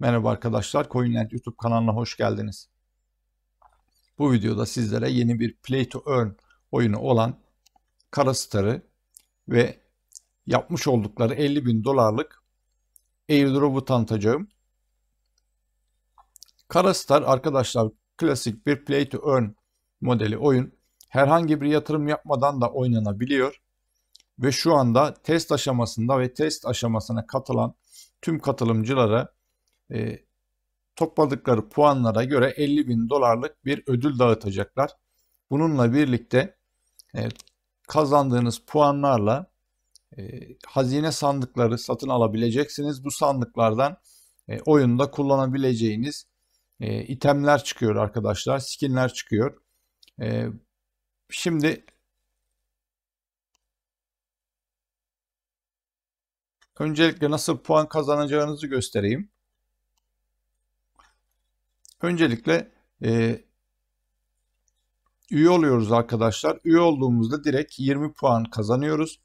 Merhaba arkadaşlar, CoinLand YouTube kanalına hoş geldiniz. Bu videoda sizlere yeni bir Play to Earn oyunu olan Karastar'ı ve yapmış oldukları 50 bin dolarlık airdrop'u tanıtacağım. Karastar arkadaşlar klasik bir Play to Earn modeli oyun. Herhangi bir yatırım yapmadan da oynanabiliyor. Ve şu anda test aşamasında ve test aşamasına katılan tüm katılımcılara e, topladıkları puanlara göre 50 bin dolarlık bir ödül dağıtacaklar. Bununla birlikte e, kazandığınız puanlarla e, hazine sandıkları satın alabileceksiniz. Bu sandıklardan e, oyunda kullanabileceğiniz e, itemler çıkıyor arkadaşlar. Skinler çıkıyor. E, şimdi öncelikle nasıl puan kazanacağınızı göstereyim. Öncelikle e, üye oluyoruz arkadaşlar. Üye olduğumuzda direkt 20 puan kazanıyoruz.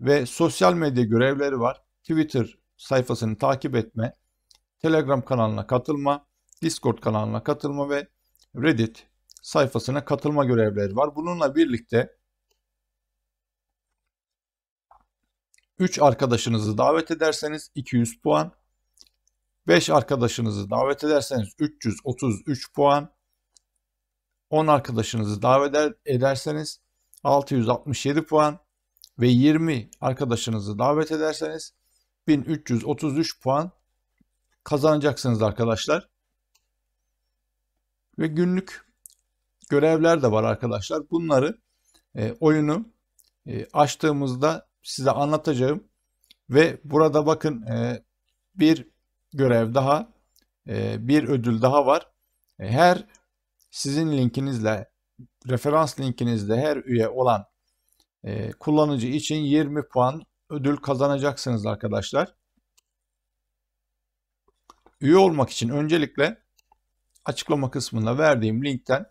Ve sosyal medya görevleri var. Twitter sayfasını takip etme, Telegram kanalına katılma, Discord kanalına katılma ve Reddit sayfasına katılma görevleri var. Bununla birlikte 3 arkadaşınızı davet ederseniz 200 puan, 5 arkadaşınızı davet ederseniz 333 puan. 10 arkadaşınızı davet ederseniz 667 puan ve 20 arkadaşınızı davet ederseniz 1333 puan kazanacaksınız arkadaşlar. Ve günlük görevler de var arkadaşlar. Bunları e, oyunu e, açtığımızda size anlatacağım. Ve burada bakın e, bir görev daha, e, bir ödül daha var. E, her sizin linkinizle, referans linkinizle her üye olan e, kullanıcı için 20 puan ödül kazanacaksınız arkadaşlar. Üye olmak için öncelikle açıklama kısmında verdiğim linkten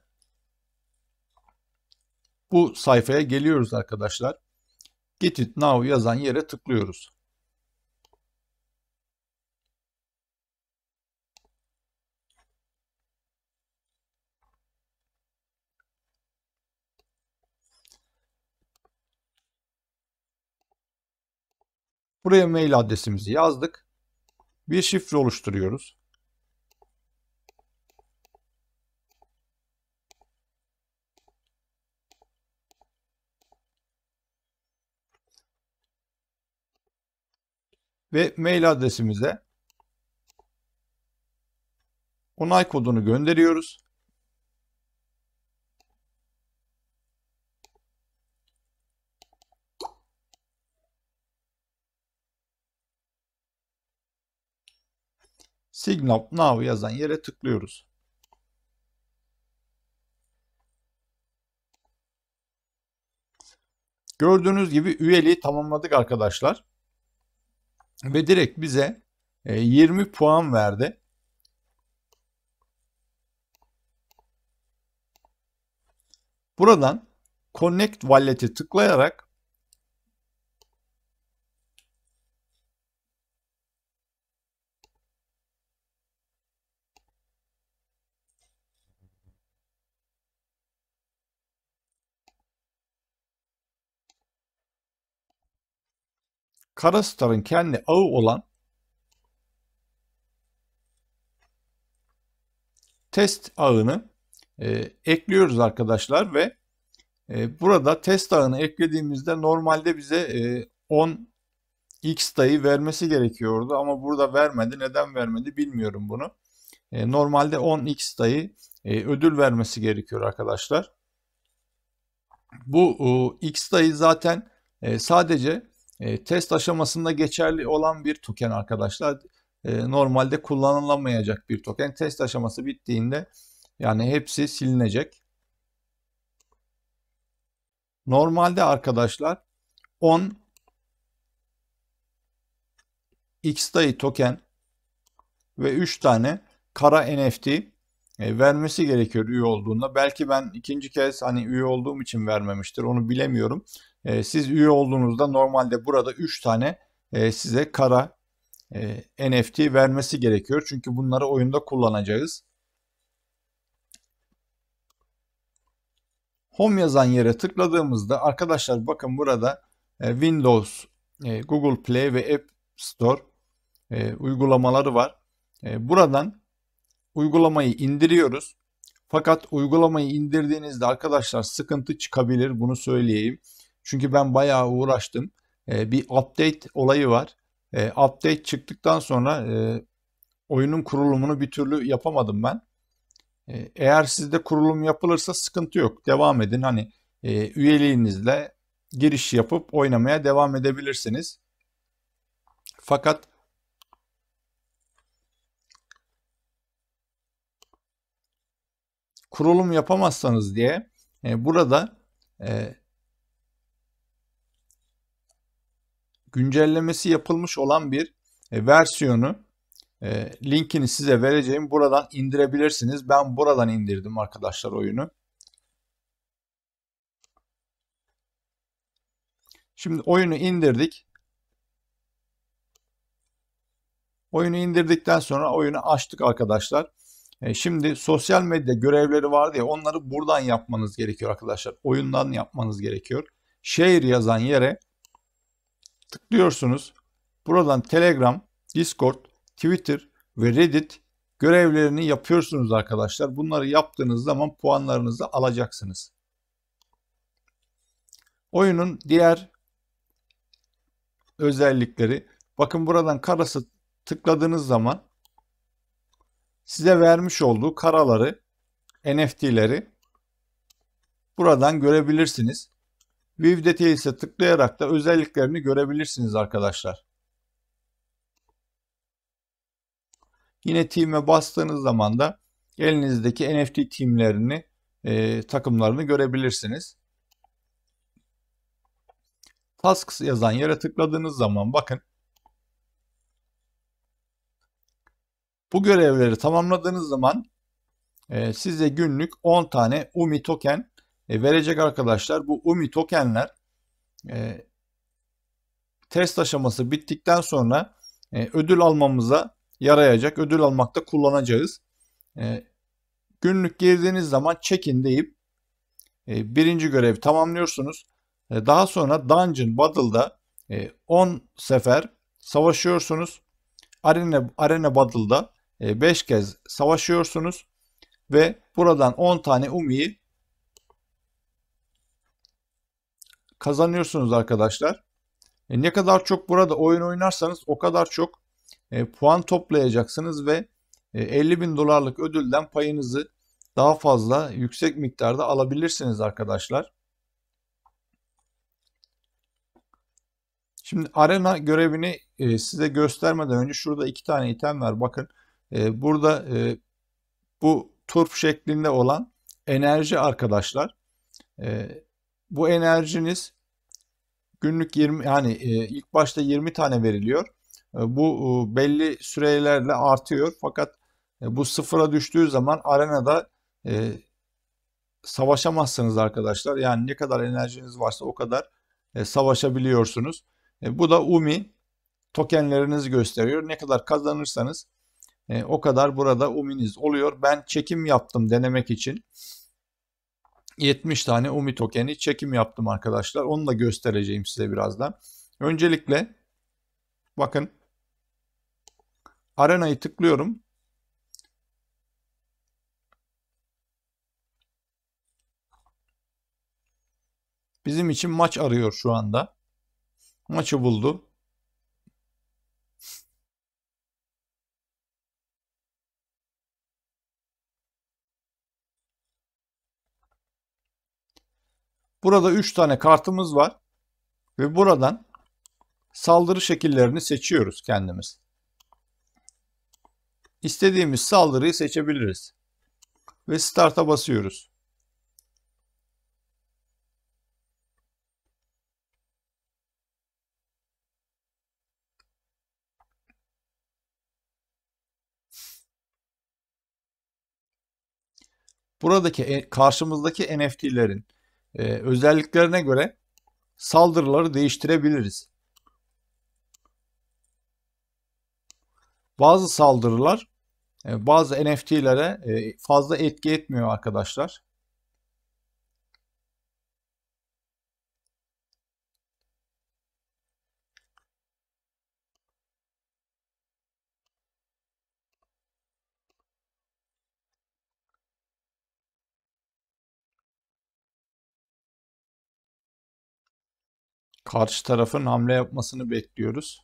bu sayfaya geliyoruz arkadaşlar. Get it now yazan yere tıklıyoruz. Buraya mail adresimizi yazdık. Bir şifre oluşturuyoruz. Ve mail adresimize onay kodunu gönderiyoruz. Signal Up Now yazan yere tıklıyoruz. Gördüğünüz gibi üyeliği tamamladık arkadaşlar. Ve direkt bize 20 e, puan verdi. Buradan Connect Wallet'e tıklayarak Karastar'ın kendi ağı olan test ağını e, ekliyoruz arkadaşlar ve e, burada test ağını eklediğimizde normalde bize e, 10 x dayı vermesi gerekiyordu ama burada vermedi. Neden vermedi bilmiyorum bunu. E, normalde 10 x dayı e, ödül vermesi gerekiyor arkadaşlar. Bu e, x dayı zaten e, sadece e, test aşamasında geçerli olan bir token arkadaşlar e, normalde kullanılamayacak bir token. Test aşaması bittiğinde yani hepsi silinecek. Normalde arkadaşlar 10 XDAI token ve 3 tane kara NFT e, vermesi gerekiyor üye olduğunda. Belki ben ikinci kez hani üye olduğum için vermemiştir onu bilemiyorum. Ee, siz üye olduğunuzda normalde burada 3 tane e, size kara e, NFT vermesi gerekiyor. Çünkü bunları oyunda kullanacağız. Home yazan yere tıkladığımızda arkadaşlar bakın burada e, Windows, Google Play ve App Store uygulamaları var. buradan uygulamayı indiriyoruz. Fakat uygulamayı indirdiğinizde arkadaşlar sıkıntı çıkabilir bunu söyleyeyim. Çünkü ben bayağı uğraştım. E, bir update olayı var. E, update çıktıktan sonra e, oyunun kurulumunu bir türlü yapamadım ben. E, eğer sizde kurulum yapılırsa sıkıntı yok. Devam edin. Hani e, üyeliğinizle giriş yapıp oynamaya devam edebilirsiniz. Fakat kurulum yapamazsanız diye e, burada e, güncellemesi yapılmış olan bir e, versiyonu e, linkini size vereceğim. Buradan indirebilirsiniz. Ben buradan indirdim arkadaşlar oyunu. Şimdi oyunu indirdik. Oyunu indirdikten sonra oyunu açtık arkadaşlar. E, şimdi sosyal medya görevleri vardı ya onları buradan yapmanız gerekiyor arkadaşlar. Oyundan yapmanız gerekiyor. Şehir yazan yere tıklıyorsunuz. Buradan Telegram, Discord, Twitter ve Reddit görevlerini yapıyorsunuz arkadaşlar. Bunları yaptığınız zaman puanlarınızı alacaksınız. Oyunun diğer özellikleri. Bakın buradan karası tıkladığınız zaman size vermiş olduğu karaları, NFT'leri buradan görebilirsiniz. View Details'e tıklayarak da özelliklerini görebilirsiniz arkadaşlar. Yine team'e bastığınız zaman da elinizdeki NFT team'lerini, e, takımlarını görebilirsiniz. Tasks yazan yere tıkladığınız zaman bakın Bu görevleri tamamladığınız zaman e, size günlük 10 tane UMI token e, verecek arkadaşlar. Bu UMI tokenler e, test aşaması bittikten sonra e, ödül almamıza yarayacak. Ödül almakta kullanacağız. E, günlük girdiğiniz zaman check-in deyip e, birinci görevi tamamlıyorsunuz. E, daha sonra Dungeon Battle'da 10 e, sefer savaşıyorsunuz. Arena, Arena Battle'da 5 e, kez savaşıyorsunuz. Ve buradan 10 tane Umi'yi kazanıyorsunuz arkadaşlar. E, ne kadar çok burada oyun oynarsanız o kadar çok e, puan toplayacaksınız ve e, 50 bin dolarlık ödülden payınızı daha fazla yüksek miktarda alabilirsiniz arkadaşlar. Şimdi arena görevini e, size göstermeden önce şurada iki tane item var. Bakın e, burada e, bu turp şeklinde olan enerji arkadaşlar. E, bu enerjiniz günlük 20 yani e, ilk başta 20 tane veriliyor. E, bu e, belli sürelerle artıyor fakat bu sıfıra düştüğü zaman arenada e, savaşamazsınız arkadaşlar. Yani ne kadar enerjiniz varsa o kadar e, savaşabiliyorsunuz. E, bu da UMI tokenlerinizi gösteriyor. Ne kadar kazanırsanız e, o kadar burada UMI'niz oluyor. Ben çekim yaptım denemek için. 70 tane UMI tokeni çekim yaptım arkadaşlar. Onu da göstereceğim size birazdan. Öncelikle bakın arenayı tıklıyorum. Bizim için maç arıyor şu anda. Maçı buldu. Burada 3 tane kartımız var. Ve buradan saldırı şekillerini seçiyoruz kendimiz. İstediğimiz saldırıyı seçebiliriz. Ve Start'a basıyoruz. Buradaki e, karşımızdaki NFT'lerin e, özelliklerine göre saldırıları değiştirebiliriz. Bazı saldırılar e, bazı NFT'lere e, fazla etki etmiyor arkadaşlar. karşı tarafın hamle yapmasını bekliyoruz.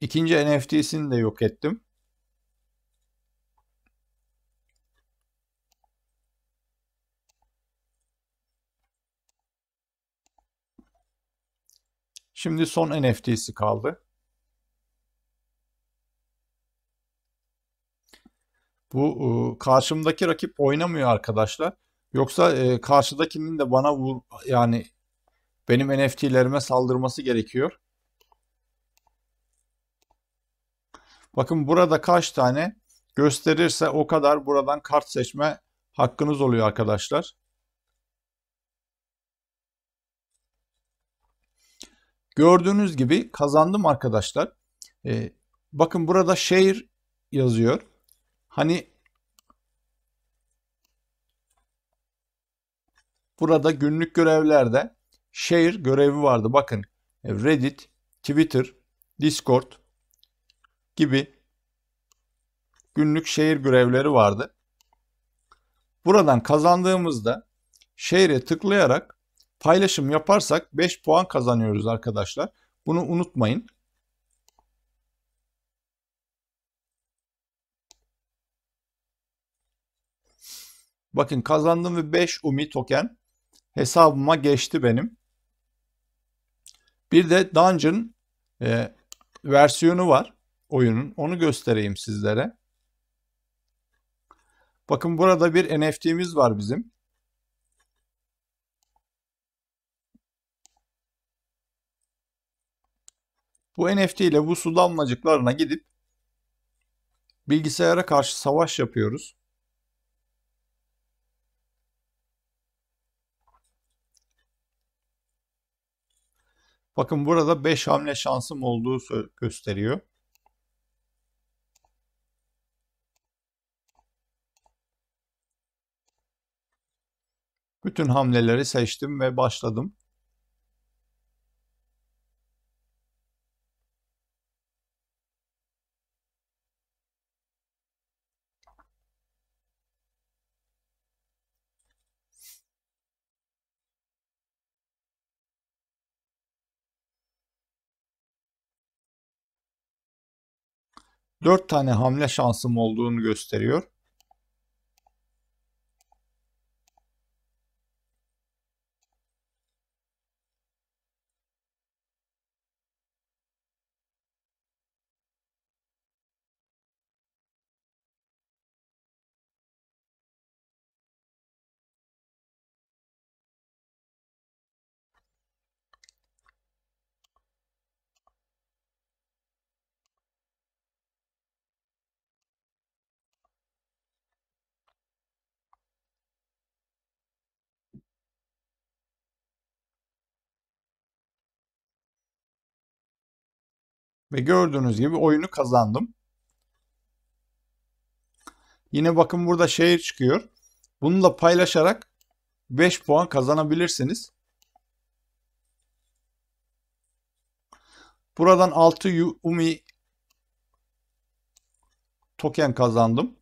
İkinci NFT'sini de yok ettim. Şimdi son NFT'si kaldı. Bu e, karşımdaki rakip oynamıyor arkadaşlar. Yoksa e, karşıdakinin de bana vur yani benim NFT'lerime saldırması gerekiyor. Bakın burada kaç tane gösterirse o kadar buradan kart seçme hakkınız oluyor arkadaşlar. Gördüğünüz gibi kazandım arkadaşlar. Ee, bakın burada share yazıyor. Hani burada günlük görevlerde share görevi vardı. Bakın e, Reddit, Twitter, Discord gibi günlük share görevleri vardı. Buradan kazandığımızda share'e tıklayarak paylaşım yaparsak 5 puan kazanıyoruz arkadaşlar. Bunu unutmayın. Bakın kazandım ve 5 UMI token hesabıma geçti benim. Bir de Dungeon e, versiyonu var oyunun. Onu göstereyim sizlere. Bakın burada bir NFT'miz var bizim. Bu NFT ile bu su gidip bilgisayara karşı savaş yapıyoruz. Bakın burada 5 hamle şansım olduğu gösteriyor. Bütün hamleleri seçtim ve başladım. 4 tane hamle şansım olduğunu gösteriyor. Ve gördüğünüz gibi oyunu kazandım. Yine bakın burada şehir çıkıyor. Bunu da paylaşarak 5 puan kazanabilirsiniz. Buradan 6 Umi token kazandım.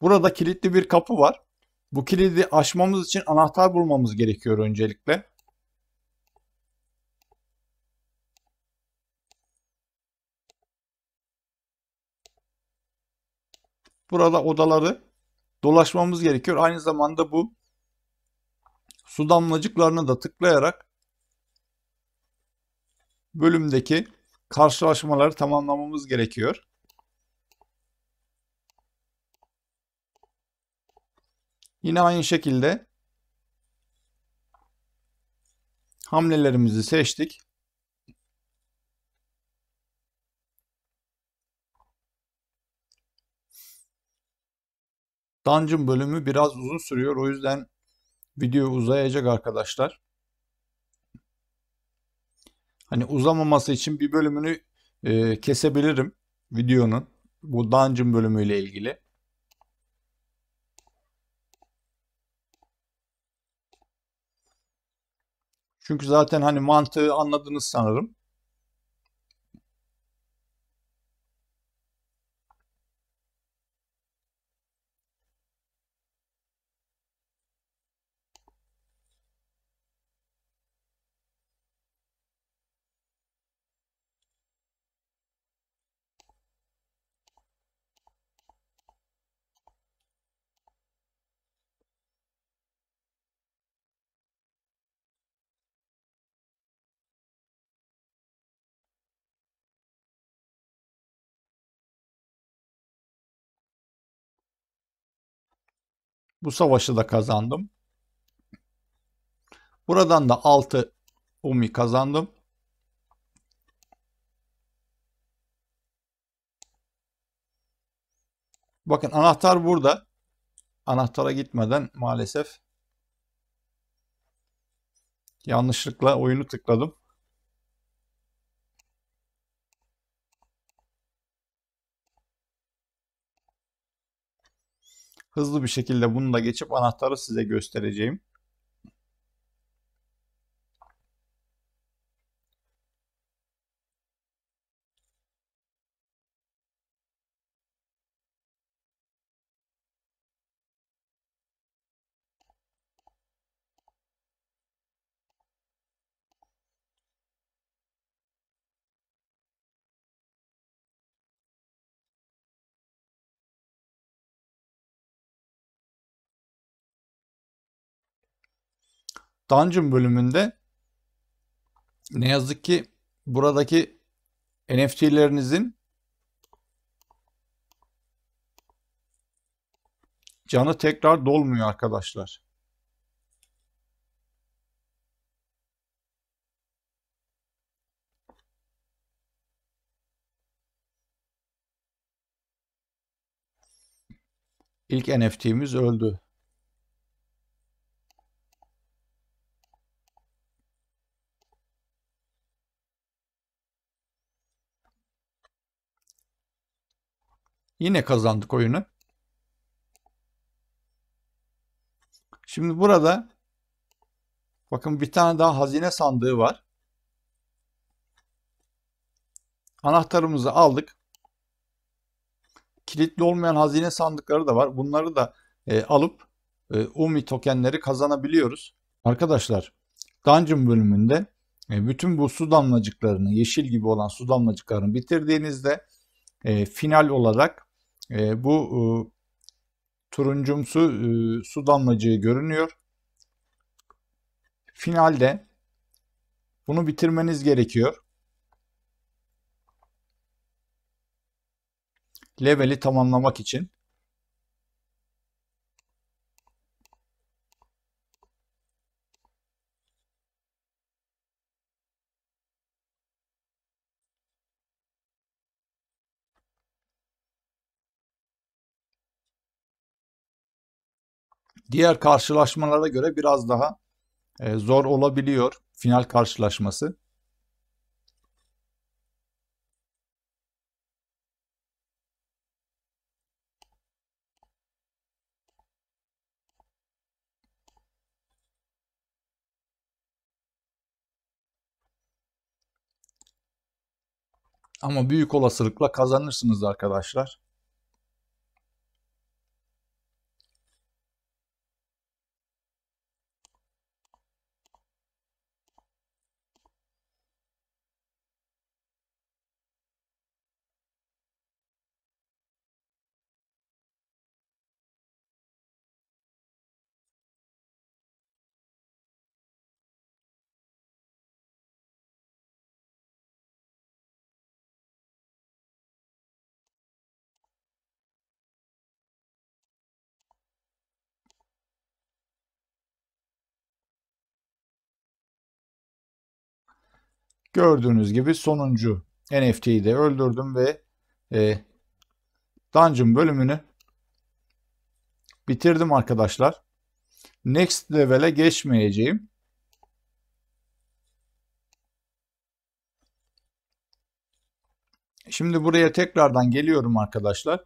Burada kilitli bir kapı var. Bu kilidi açmamız için anahtar bulmamız gerekiyor öncelikle. Burada odaları dolaşmamız gerekiyor. Aynı zamanda bu su damlacıklarını da tıklayarak bölümdeki karşılaşmaları tamamlamamız gerekiyor. Yine aynı şekilde hamlelerimizi seçtik. Dungeon bölümü biraz uzun sürüyor. O yüzden video uzayacak arkadaşlar. Hani uzamaması için bir bölümünü e, kesebilirim videonun. Bu dungeon bölümüyle ilgili. Çünkü zaten hani mantığı anladınız sanırım. Bu savaşı da kazandım. Buradan da 6 Umi kazandım. Bakın anahtar burada. Anahtara gitmeden maalesef yanlışlıkla oyunu tıkladım. hızlı bir şekilde bunu da geçip anahtarı size göstereceğim. Dungeon bölümünde ne yazık ki buradaki NFT'lerinizin canı tekrar dolmuyor arkadaşlar. İlk NFT'miz öldü. Yine kazandık oyunu. Şimdi burada bakın bir tane daha hazine sandığı var. Anahtarımızı aldık. Kilitli olmayan hazine sandıkları da var. Bunları da e, alıp e, UMI tokenleri kazanabiliyoruz. Arkadaşlar Dungeon bölümünde e, bütün bu su damlacıklarını, yeşil gibi olan su damlacıklarını bitirdiğinizde e, final olarak e, bu e, turuncumsu e, su damlacığı görünüyor. Finalde bunu bitirmeniz gerekiyor. Leveli tamamlamak için. Diğer karşılaşmalara göre biraz daha e, zor olabiliyor final karşılaşması. Ama büyük olasılıkla kazanırsınız arkadaşlar. Gördüğünüz gibi sonuncu NFT'yi de öldürdüm ve e, Dungeon bölümünü bitirdim arkadaşlar. Next level'e geçmeyeceğim. Şimdi buraya tekrardan geliyorum arkadaşlar.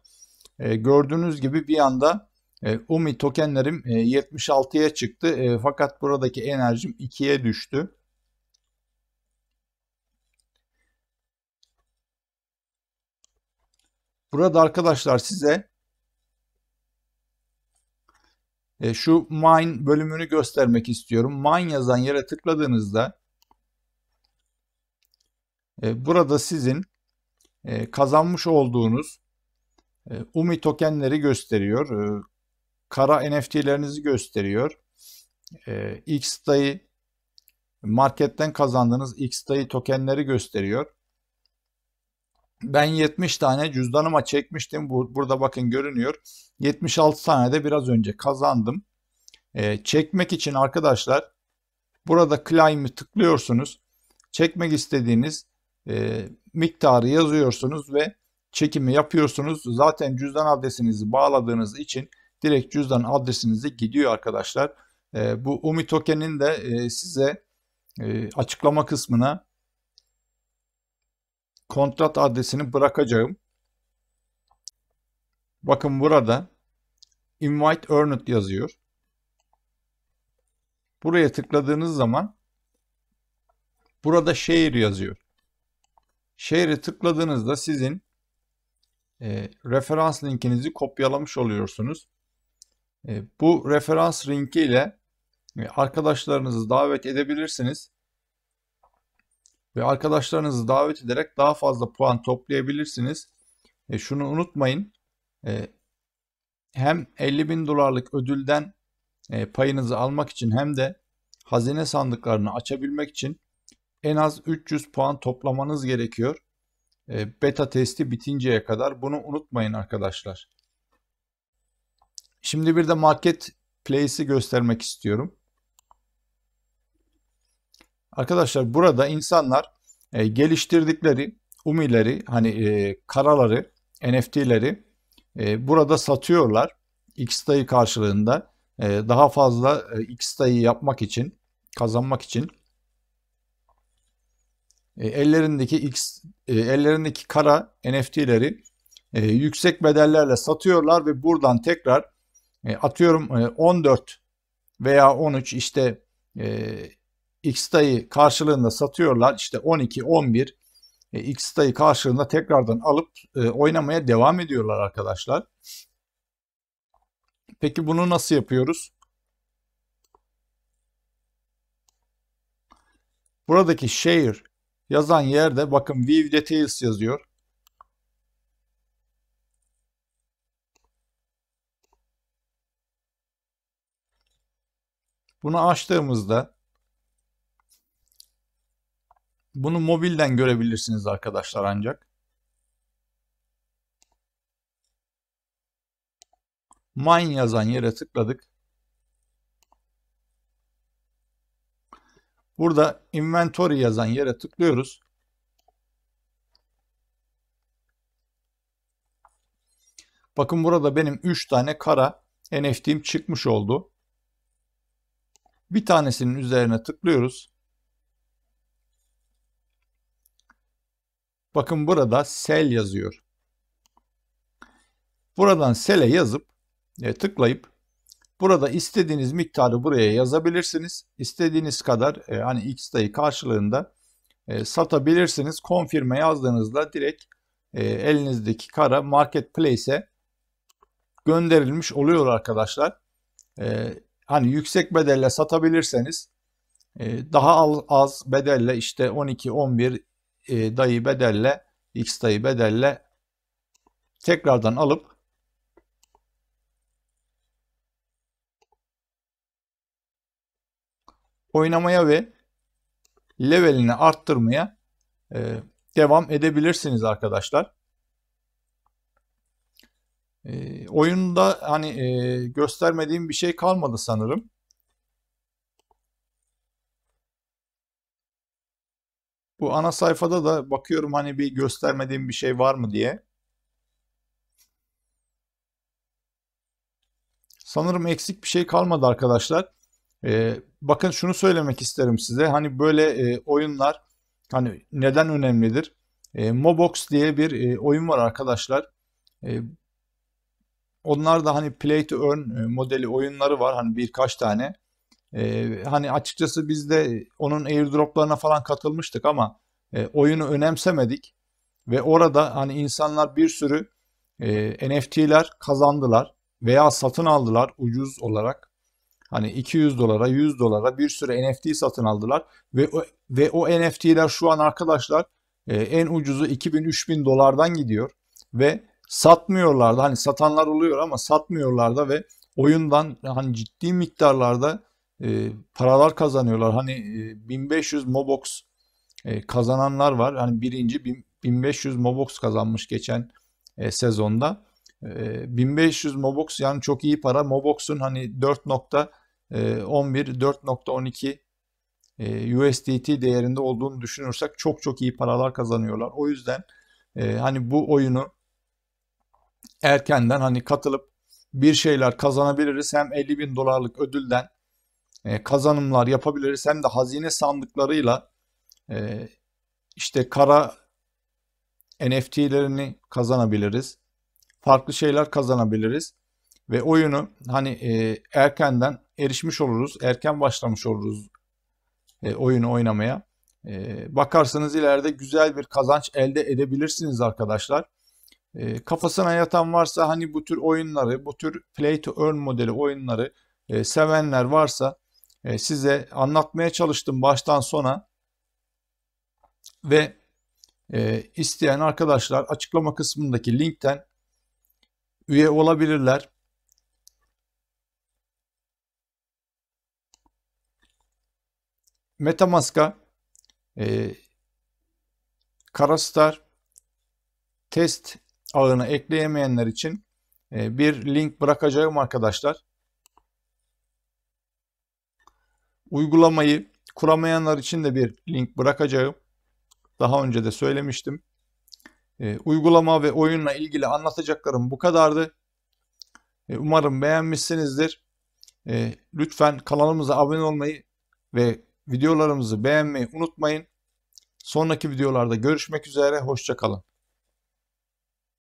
E, gördüğünüz gibi bir anda e, UMI tokenlerim e, 76'ya çıktı. E, fakat buradaki enerjim 2'ye düştü. Burada arkadaşlar size e, şu mine bölümünü göstermek istiyorum. Mine yazan yere tıkladığınızda e, burada sizin e, kazanmış olduğunuz UMI tokenleri gösteriyor. kara NFT'lerinizi gösteriyor. E, marketten kazandığınız X tokenleri gösteriyor. Ben 70 tane cüzdanıma çekmiştim. Bu, burada bakın görünüyor. 76 tane de biraz önce kazandım. E, çekmek için arkadaşlar burada claim'i tıklıyorsunuz. Çekmek istediğiniz e, miktarı yazıyorsunuz ve çekimi yapıyorsunuz. Zaten cüzdan adresinizi bağladığınız için direkt cüzdan adresinizi gidiyor arkadaşlar. E, bu UMI token'in de e, size e, açıklama kısmına kontrat adresini bırakacağım. Bakın burada invite earned yazıyor. Buraya tıkladığınız zaman burada şehir yazıyor. Şehre tıkladığınızda sizin e, referans linkinizi kopyalamış oluyorsunuz. E, bu referans linki ile e, arkadaşlarınızı davet edebilirsiniz ve arkadaşlarınızı davet ederek daha fazla puan toplayabilirsiniz. E, şunu unutmayın. E, hem 50 bin dolarlık ödülden e, payınızı almak için hem de hazine sandıklarını açabilmek için en az 300 puan toplamanız gerekiyor. E, beta testi bitinceye kadar bunu unutmayın arkadaşlar. Şimdi bir de market place'i göstermek istiyorum. Arkadaşlar burada insanlar e, geliştirdikleri umileri hani e, karaları NFT'leri e, burada satıyorlar. XDAI karşılığında e, daha fazla e, X yapmak için kazanmak için e, ellerindeki X e, ellerindeki kara NFT'leri e, yüksek bedellerle satıyorlar ve buradan tekrar e, atıyorum e, 14 veya 13 işte e, X tayı karşılığında satıyorlar. İşte 12, 11 e, X tayı karşılığında tekrardan alıp e, oynamaya devam ediyorlar arkadaşlar. Peki bunu nasıl yapıyoruz? Buradaki share yazan yerde bakın view details yazıyor. Bunu açtığımızda bunu mobilden görebilirsiniz arkadaşlar ancak. Mine yazan yere tıkladık. Burada inventory yazan yere tıklıyoruz. Bakın burada benim 3 tane kara NFT'im çıkmış oldu. Bir tanesinin üzerine tıklıyoruz. Bakın burada sel yazıyor. Buradan sele yazıp e, tıklayıp burada istediğiniz miktarı buraya yazabilirsiniz. İstediğiniz kadar e, hani x dayı karşılığında e, satabilirsiniz. Confirm'e yazdığınızda direkt e, elinizdeki kara marketplace'e gönderilmiş oluyor arkadaşlar. E, hani yüksek bedelle satabilirseniz e, daha az bedelle işte 12, 11, e, dayı bedelle x dayı bedelle tekrardan alıp oynamaya ve levelini arttırmaya e, devam edebilirsiniz arkadaşlar. E, oyunda hani e, göstermediğim bir şey kalmadı sanırım. Bu ana sayfada da bakıyorum hani bir göstermediğim bir şey var mı diye. Sanırım eksik bir şey kalmadı arkadaşlar. Ee, bakın şunu söylemek isterim size. Hani böyle e, oyunlar hani neden önemlidir? E, Mobox diye bir e, oyun var arkadaşlar. E, onlar da hani play to earn e, modeli oyunları var. Hani birkaç tane hani açıkçası biz de onun airdroplarına falan katılmıştık ama e, oyunu önemsemedik. Ve orada hani insanlar bir sürü e, NFT'ler kazandılar veya satın aldılar ucuz olarak. Hani 200 dolara, 100 dolara bir sürü NFT satın aldılar ve o, ve o NFT'ler şu an arkadaşlar e, en ucuzu 2000-3000 dolardan gidiyor ve satmıyorlardı hani satanlar oluyor ama satmıyorlardı ve oyundan hani ciddi miktarlarda e, paralar kazanıyorlar. Hani e, 1500 Mobox e, kazananlar var. Hani birinci bin, 1500 Mobox kazanmış geçen e, sezonda. E, 1500 Mobox yani çok iyi para. Mobox'un hani 4.11 4.12 e, USDT e, değerinde olduğunu düşünürsek çok çok iyi paralar kazanıyorlar. O yüzden e, hani bu oyunu erkenden hani katılıp bir şeyler kazanabiliriz. Hem 50 bin dolarlık ödülden e, kazanımlar yapabiliriz. Hem de hazine sandıklarıyla e, işte kara NFT'lerini kazanabiliriz. Farklı şeyler kazanabiliriz. Ve oyunu hani e, erkenden erişmiş oluruz. Erken başlamış oluruz oyunu oynamaya. bakarsanız ileride güzel bir kazanç elde edebilirsiniz arkadaşlar. kafasına yatan varsa hani bu tür oyunları, bu tür play to earn modeli oyunları sevenler varsa ee, size anlatmaya çalıştım baştan sona ve e, isteyen arkadaşlar açıklama kısmındaki linkten üye olabilirler. Metamask'a e, Karastar test ağını ekleyemeyenler için e, bir link bırakacağım arkadaşlar. Uygulamayı kuramayanlar için de bir link bırakacağım. Daha önce de söylemiştim. E, uygulama ve oyunla ilgili anlatacaklarım bu kadardı. E, umarım beğenmişsinizdir. E, lütfen kanalımıza abone olmayı ve videolarımızı beğenmeyi unutmayın. Sonraki videolarda görüşmek üzere. Hoşçakalın.